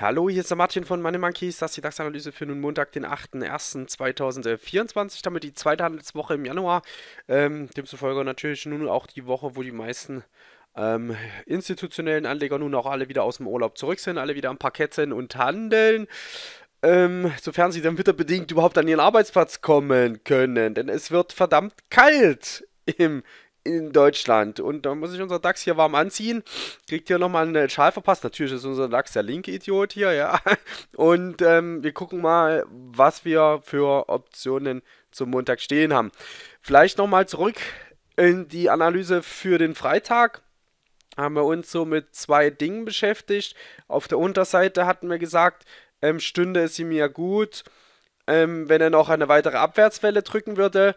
Hallo, hier ist der Martin von Money Monkeys. Das ist die DAX-Analyse für nun Montag, den 8.01.2024. Damit die zweite Handelswoche im Januar. Ähm, demzufolge natürlich nun auch die Woche, wo die meisten ähm, institutionellen Anleger nun auch alle wieder aus dem Urlaub zurück sind, alle wieder am Parkett sind und handeln. Ähm, sofern sie dann wetterbedingt überhaupt an ihren Arbeitsplatz kommen können. Denn es wird verdammt kalt im in Deutschland. Und da muss ich unser DAX hier warm anziehen. Kriegt hier nochmal einen Schal verpasst. Natürlich ist unser DAX der linke Idiot hier, ja. Und ähm, wir gucken mal, was wir für Optionen zum Montag stehen haben. Vielleicht nochmal zurück in die Analyse für den Freitag haben wir uns so mit zwei Dingen beschäftigt. Auf der Unterseite hatten wir gesagt, ähm, stünde es ihm ja gut, ähm, wenn er noch eine weitere Abwärtswelle drücken würde.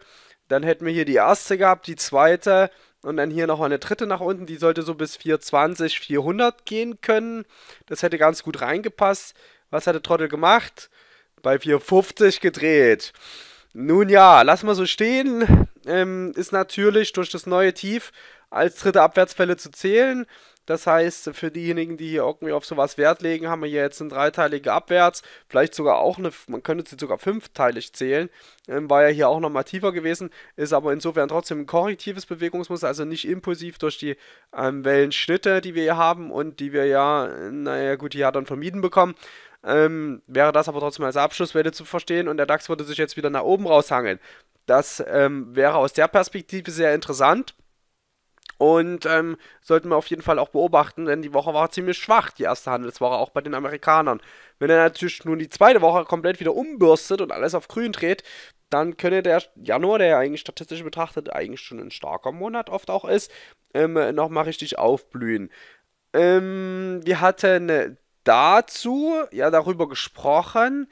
Dann hätten wir hier die erste gehabt, die zweite und dann hier noch eine dritte nach unten. Die sollte so bis 420, 400 gehen können. Das hätte ganz gut reingepasst. Was hat der Trottel gemacht? Bei 450 gedreht. Nun ja, lass mal so stehen ähm, ist natürlich durch das neue Tief als dritte Abwärtsfälle zu zählen. Das heißt, für diejenigen, die hier irgendwie auf sowas Wert legen, haben wir hier jetzt eine dreiteilige Abwärts, vielleicht sogar auch eine, man könnte sie sogar fünfteilig zählen, ähm, war ja hier auch nochmal tiefer gewesen, ist aber insofern trotzdem ein korrektives Bewegungsmuster, also nicht impulsiv durch die ähm, Wellenschnitte, die wir hier haben und die wir ja, naja gut, hier hat dann vermieden bekommen. Ähm, wäre das aber trotzdem als Abschlusswelle zu verstehen und der DAX würde sich jetzt wieder nach oben raushangeln. Das ähm, wäre aus der Perspektive sehr interessant. Und ähm, sollten wir auf jeden Fall auch beobachten, denn die Woche war ziemlich schwach, die erste Handelswoche, auch bei den Amerikanern. Wenn er natürlich nun die zweite Woche komplett wieder umbürstet und alles auf grün dreht, dann könnte der Januar, der ja eigentlich statistisch betrachtet eigentlich schon ein starker Monat oft auch ist, ähm, nochmal richtig aufblühen. Ähm, wir hatten dazu ja darüber gesprochen,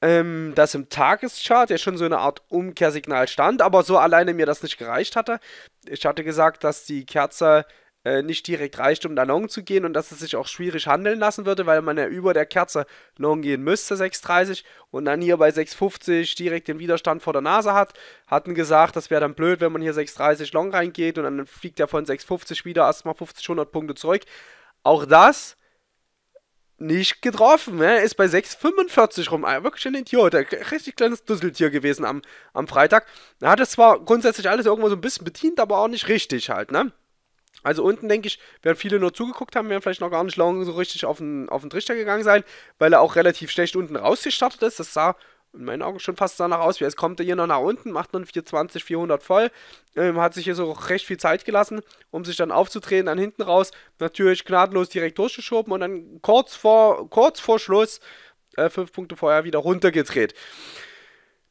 ähm, dass im Tageschart ja schon so eine Art Umkehrsignal stand, aber so alleine mir das nicht gereicht hatte. Ich hatte gesagt, dass die Kerze äh, nicht direkt reicht, um da long zu gehen und dass es sich auch schwierig handeln lassen würde, weil man ja über der Kerze long gehen müsste, 6,30 und dann hier bei 6,50 direkt den Widerstand vor der Nase hat. Hatten gesagt, das wäre dann blöd, wenn man hier 6,30 long reingeht und dann fliegt er von 6,50 wieder erstmal 50, 100 Punkte zurück. Auch das nicht getroffen. Er ist bei 6,45 rum. Ah, wirklich ein Idiot. Ein richtig kleines Dusseltier gewesen am, am Freitag. Er hat es zwar grundsätzlich alles irgendwo so ein bisschen bedient, aber auch nicht richtig halt, ne? Also unten, denke ich, werden viele nur zugeguckt haben, werden vielleicht noch gar nicht lange so richtig auf den, auf den Trichter gegangen sein, weil er auch relativ schlecht unten rausgestartet ist. Das sah in meinen Augen schon fast danach aus. wie es kommt er hier noch nach unten, macht dann 420, 400 voll. Ähm, hat sich hier so recht viel Zeit gelassen, um sich dann aufzudrehen, dann hinten raus. Natürlich gnadenlos direkt durchgeschoben und dann kurz vor, kurz vor Schluss, äh, fünf Punkte vorher, wieder runtergedreht.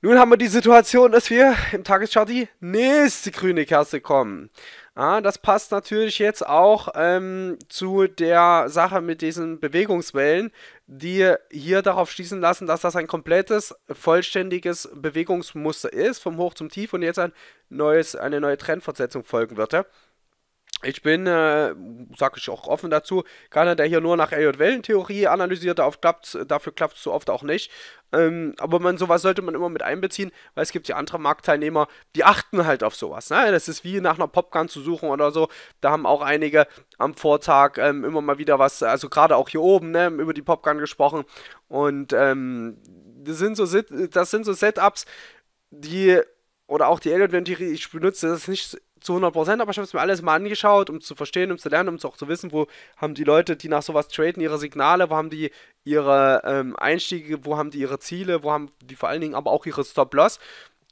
Nun haben wir die Situation, dass wir im Tagesschart die nächste grüne Kerze kommen. Ah, das passt natürlich jetzt auch ähm, zu der Sache mit diesen Bewegungswellen die hier darauf schließen lassen, dass das ein komplettes, vollständiges Bewegungsmuster ist, vom Hoch zum Tief und jetzt ein neues, eine neue Trendfortsetzung folgen würde. Ich bin, äh, sage ich auch offen dazu, keiner, der hier nur nach Elliott-Wellentheorie analysiert, klappt's, dafür klappt es so oft auch nicht. Ähm, aber man, sowas sollte man immer mit einbeziehen, weil es gibt ja andere Marktteilnehmer, die achten halt auf sowas. Ne? Das ist wie nach einer Popgun zu suchen oder so. Da haben auch einige am Vortag ähm, immer mal wieder was, also gerade auch hier oben, ne, über die Popgun gesprochen. Und ähm, das sind so, das sind so Setups, die oder auch die Alien Theorie, ich benutze das nicht zu 100 aber ich habe es mir alles mal angeschaut, um zu verstehen, um zu lernen, um auch zu wissen, wo haben die Leute, die nach sowas traden, ihre Signale, wo haben die ihre ähm, Einstiege, wo haben die ihre Ziele, wo haben die vor allen Dingen aber auch ihre Stop-Loss.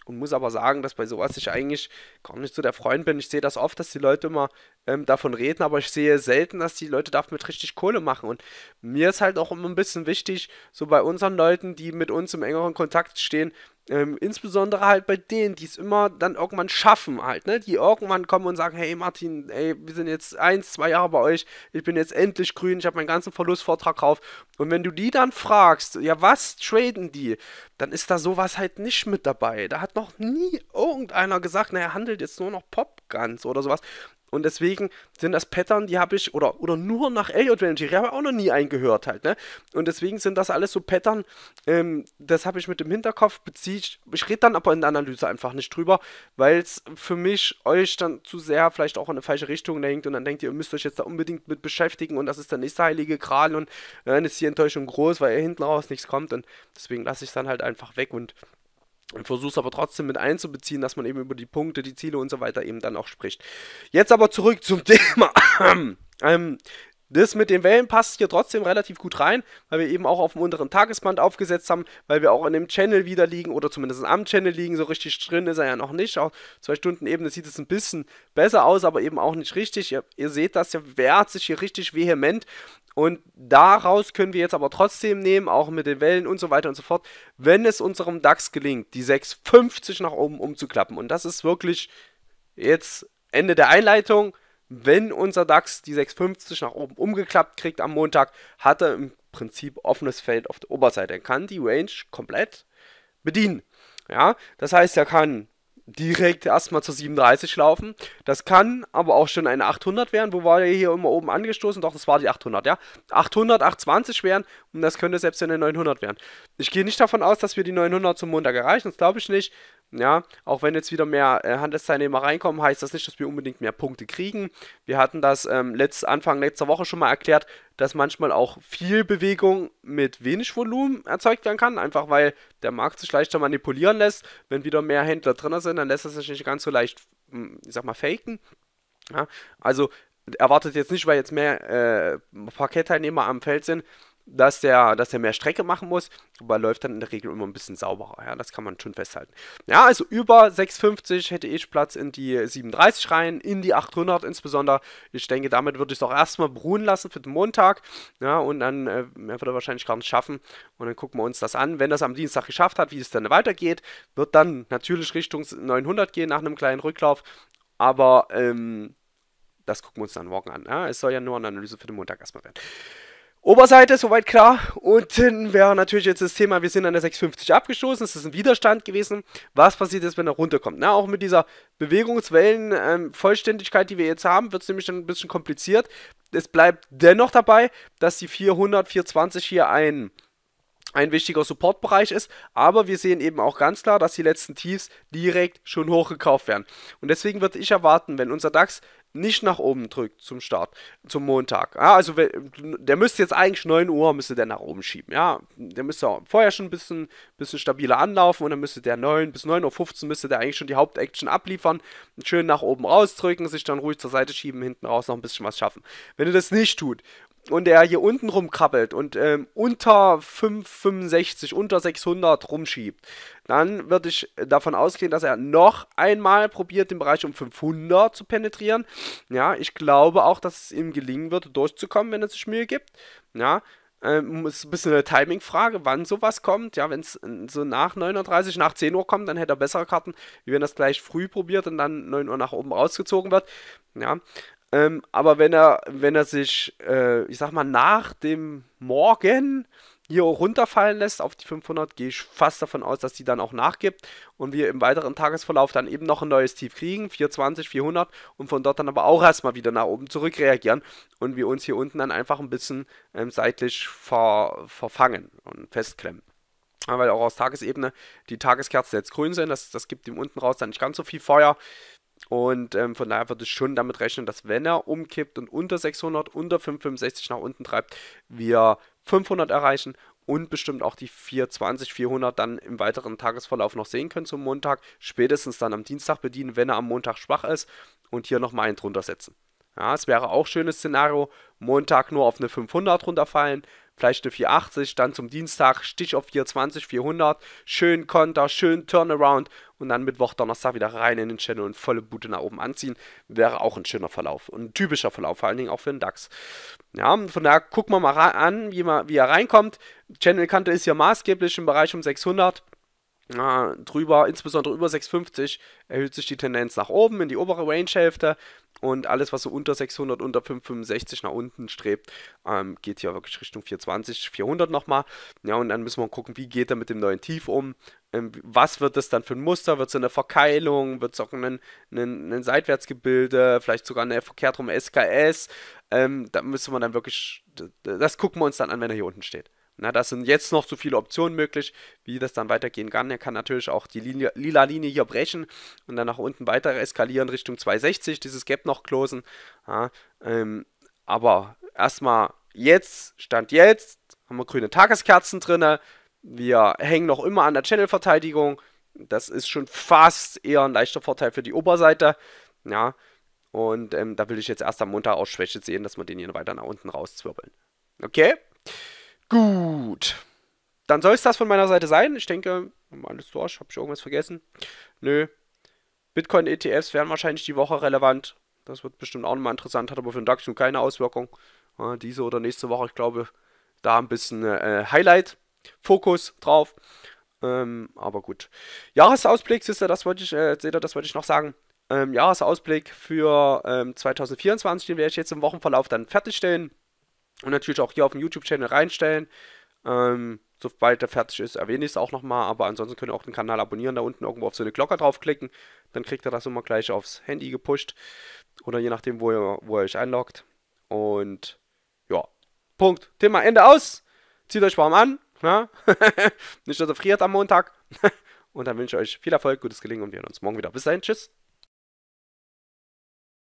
Und muss aber sagen, dass bei sowas ich eigentlich gar nicht so der Freund bin. Ich sehe das oft, dass die Leute immer ähm, davon reden, aber ich sehe selten, dass die Leute damit richtig Kohle machen. Und mir ist halt auch immer ein bisschen wichtig, so bei unseren Leuten, die mit uns im engeren Kontakt stehen, ähm, insbesondere halt bei denen, die es immer dann irgendwann schaffen halt, ne? Die irgendwann kommen und sagen, hey Martin, ey, wir sind jetzt eins, zwei Jahre bei euch, ich bin jetzt endlich grün, ich habe meinen ganzen Verlustvortrag drauf. Und wenn du die dann fragst, ja was traden die, dann ist da sowas halt nicht mit dabei. Da hat noch nie irgendeiner gesagt, naja, handelt jetzt nur noch Popguns oder sowas. Und deswegen sind das Pattern, die habe ich, oder, oder nur nach Elliot die habe ich auch noch nie eingehört halt, ne? Und deswegen sind das alles so Pattern, ähm, das habe ich mit dem Hinterkopf, bezieht. ich, ich rede dann aber in der Analyse einfach nicht drüber, weil es für mich euch dann zu sehr vielleicht auch in eine falsche Richtung lenkt und dann denkt ihr, ihr müsst euch jetzt da unbedingt mit beschäftigen und das ist der nächste heilige Kral und dann äh, ist die Enttäuschung groß, weil ihr hinten raus nichts kommt und deswegen lasse ich es dann halt einfach weg und ich versuche es aber trotzdem mit einzubeziehen, dass man eben über die Punkte, die Ziele und so weiter eben dann auch spricht. Jetzt aber zurück zum Thema. ähm, das mit den Wellen passt hier trotzdem relativ gut rein, weil wir eben auch auf dem unteren Tagesband aufgesetzt haben, weil wir auch in dem Channel wieder liegen oder zumindest am Channel liegen. So richtig drin ist er ja noch nicht. Auf zwei Stunden Ebene sieht es ein bisschen besser aus, aber eben auch nicht richtig. Ihr, ihr seht das, der wehrt sich hier richtig vehement. Und daraus können wir jetzt aber trotzdem nehmen, auch mit den Wellen und so weiter und so fort, wenn es unserem DAX gelingt, die 650 nach oben umzuklappen. Und das ist wirklich jetzt Ende der Einleitung. Wenn unser DAX die 650 nach oben umgeklappt kriegt am Montag, hat er im Prinzip offenes Feld auf der Oberseite. Er kann die Range komplett bedienen. Ja, das heißt, er kann direkt erstmal zur 37 laufen. Das kann aber auch schon eine 800 werden. Wo war der hier immer oben angestoßen? Doch, das war die 800, ja. 800, 820 werden und das könnte selbst eine 900 werden. Ich gehe nicht davon aus, dass wir die 900 zum Montag erreichen. Das glaube ich nicht. Ja, auch wenn jetzt wieder mehr äh, Handelsteilnehmer reinkommen, heißt das nicht, dass wir unbedingt mehr Punkte kriegen. Wir hatten das ähm, letzt, Anfang letzter Woche schon mal erklärt, dass manchmal auch viel Bewegung mit wenig Volumen erzeugt werden kann, einfach weil der Markt sich leichter manipulieren lässt. Wenn wieder mehr Händler drin sind, dann lässt er sich nicht ganz so leicht, hm, ich sag mal, faken. Ja, also erwartet jetzt nicht, weil jetzt mehr äh, Parkettteilnehmer am Feld sind, dass der, dass der mehr Strecke machen muss, aber läuft dann in der Regel immer ein bisschen sauberer. Ja, das kann man schon festhalten. Ja, also über 650 hätte ich Platz in die 37 rein, in die 800 insbesondere. Ich denke, damit würde ich es auch erstmal beruhen lassen für den Montag. Ja, und dann äh, wird er wahrscheinlich gar nicht schaffen. Und dann gucken wir uns das an. Wenn das am Dienstag geschafft hat, wie es dann weitergeht, wird dann natürlich Richtung 900 gehen nach einem kleinen Rücklauf. Aber ähm, das gucken wir uns dann morgen an. Ja? Es soll ja nur eine Analyse für den Montag erstmal werden. Oberseite, soweit klar. Unten wäre natürlich jetzt das Thema, wir sind an der 650 abgestoßen, es ist ein Widerstand gewesen. Was passiert jetzt, wenn er runterkommt? Na, auch mit dieser Bewegungswellenvollständigkeit, ähm, vollständigkeit die wir jetzt haben, wird es nämlich dann ein bisschen kompliziert. Es bleibt dennoch dabei, dass die 400, 420 hier ein ein wichtiger Supportbereich ist, aber wir sehen eben auch ganz klar, dass die letzten Tiefs direkt schon hochgekauft werden. Und deswegen würde ich erwarten, wenn unser DAX nicht nach oben drückt zum Start, zum Montag. Ja, also der müsste jetzt eigentlich 9 Uhr müsste der nach oben schieben. Ja, der müsste auch vorher schon ein bisschen, bisschen stabiler anlaufen und dann müsste der 9 bis 9.15 Uhr müsste der eigentlich schon die Hauptaction abliefern. Schön nach oben rausdrücken, sich dann ruhig zur Seite schieben, hinten raus noch ein bisschen was schaffen. Wenn er das nicht tut und er hier unten rumkrabbelt und ähm, unter 565, unter 600 rumschiebt, dann würde ich davon ausgehen, dass er noch einmal probiert, den Bereich um 500 zu penetrieren. Ja, ich glaube auch, dass es ihm gelingen wird, durchzukommen, wenn es sich Mühe gibt. Ja, ähm, ist ein bisschen eine Timing-Frage, wann sowas kommt. Ja, wenn es äh, so nach 39, nach 10 Uhr kommt, dann hätte er bessere Karten, wie wenn das gleich früh probiert und dann 9 Uhr nach oben rausgezogen wird. Ja, ähm, aber wenn er, wenn er sich, äh, ich sag mal, nach dem Morgen hier runterfallen lässt auf die 500, gehe ich fast davon aus, dass die dann auch nachgibt und wir im weiteren Tagesverlauf dann eben noch ein neues Tief kriegen, 420, 400 und von dort dann aber auch erstmal wieder nach oben zurück reagieren und wir uns hier unten dann einfach ein bisschen ähm, seitlich ver verfangen und festklemmen. Weil auch aus Tagesebene die Tageskerzen jetzt grün sind, das, das gibt ihm unten raus dann nicht ganz so viel Feuer. Und ähm, von daher würde ich schon damit rechnen, dass wenn er umkippt und unter 600, unter 565 nach unten treibt, wir 500 erreichen und bestimmt auch die 420, 400 dann im weiteren Tagesverlauf noch sehen können zum Montag. Spätestens dann am Dienstag bedienen, wenn er am Montag schwach ist und hier nochmal einen drunter setzen. Ja, es wäre auch ein schönes Szenario, Montag nur auf eine 500 runterfallen, vielleicht eine 480, dann zum Dienstag Stich auf 420, 400, schön Konter, schön Turnaround und dann Mittwoch, Donnerstag wieder rein in den Channel und volle Bude nach oben anziehen, wäre auch ein schöner Verlauf und ein typischer Verlauf, vor allen Dingen auch für den DAX. Ja, von daher gucken wir mal an, wie, man, wie er reinkommt. Channelkante ist hier maßgeblich im Bereich um 600 äh, drüber, insbesondere über 650, erhöht sich die Tendenz nach oben in die obere Range-Hälfte und alles, was so unter 600, unter 565 nach unten strebt, ähm, geht hier wirklich Richtung 420, 400 nochmal. Ja, und dann müssen wir gucken, wie geht er mit dem neuen Tief um. Ähm, was wird das dann für ein Muster? Wird es eine Verkeilung? Wird es auch ein, ein, ein Seitwärtsgebilde? Vielleicht sogar eine verkehrt rum SKS? Ähm, da müssen wir dann wirklich, das gucken wir uns dann an, wenn er hier unten steht. Na, das sind jetzt noch so viele Optionen möglich, wie das dann weitergehen kann. Er kann natürlich auch die Linie, lila Linie hier brechen und dann nach unten weiter eskalieren Richtung 260, dieses Gap noch closen. Ja, ähm, aber erstmal jetzt, Stand jetzt, haben wir grüne Tageskerzen drin. Wir hängen noch immer an der Channel-Verteidigung. Das ist schon fast eher ein leichter Vorteil für die Oberseite. Ja, und ähm, da will ich jetzt erst am Montag auch Schwäche sehen, dass wir den hier weiter nach unten rauszwirbeln. Okay? Gut. Dann soll es das von meiner Seite sein. Ich denke, alles durch. Habe ich irgendwas vergessen? Nö. Bitcoin-ETFs werden wahrscheinlich die Woche relevant. Das wird bestimmt auch nochmal interessant, hat aber für den DAX nun keine Auswirkung. Äh, diese oder nächste Woche, ich glaube, da ein bisschen äh, äh Highlight, Fokus drauf. Ähm, aber gut. Jahresausblick, seht ihr, das wollte ich, äh, das wollte ich noch sagen. Ähm, Jahresausblick für ähm, 2024, den werde ich jetzt im Wochenverlauf dann fertigstellen. Und natürlich auch hier auf dem YouTube-Channel reinstellen. Ähm, sobald er fertig ist, erwähne ich es auch nochmal. Aber ansonsten könnt ihr auch den Kanal abonnieren, da unten irgendwo auf so eine Glocke draufklicken. Dann kriegt ihr das immer gleich aufs Handy gepusht. Oder je nachdem, wo ihr, wo ihr euch einloggt. Und ja, Punkt. Thema Ende aus. Zieht euch warm an. Ne? Nicht, dass ihr friert am Montag. und dann wünsche ich euch viel Erfolg, gutes Gelingen und wir sehen uns morgen wieder. Bis dahin, tschüss.